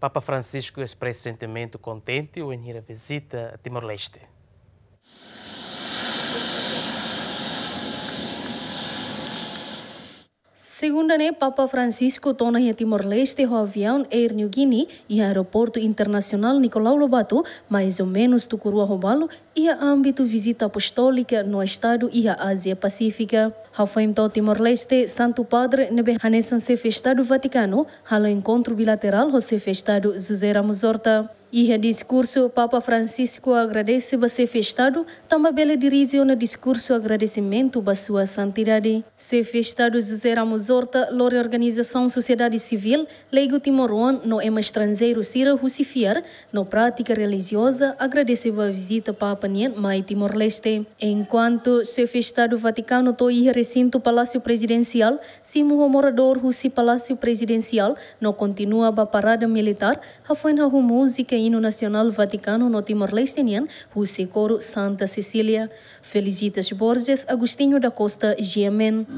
Papa Francisco expressa sentimento contente ao ir à visita a Timor-Leste. Segundo o Papa Francisco, torna em Timor-Leste o avião Air New Guinea e aeroporto internacional Nicolau Lobato, mais ou menos do Curua Robalo, e a âmbito visita apostólica no Estado e a Ásia Pacífica. todo Timor-Leste, Santo Padre nebe Hanesan Estado Vaticano, halo encontro bilateral Josef Estado Zuzera Musorta. E a é discurso, o Papa Francisco agradece a chefe Estado, também bela dirige um discurso agradecimento a sua santidade. Chefe Estado José Ramos Horta, lor organização sociedade civil, leigo timoron no ema estrangeiro Sira Russifiar, no prática religiosa, agradece a visita Papa Nien Mai Timor-Leste. Enquanto chefe Estado Vaticano toi recinto Palácio Presidencial, simo o morador Russi Palácio Presidencial, não continua a parada militar, a música hino nacional vaticano no Timor-Lestinian, José Coro Santa Cecília. Felicitas Borges, Agostinho da Costa, Giemen.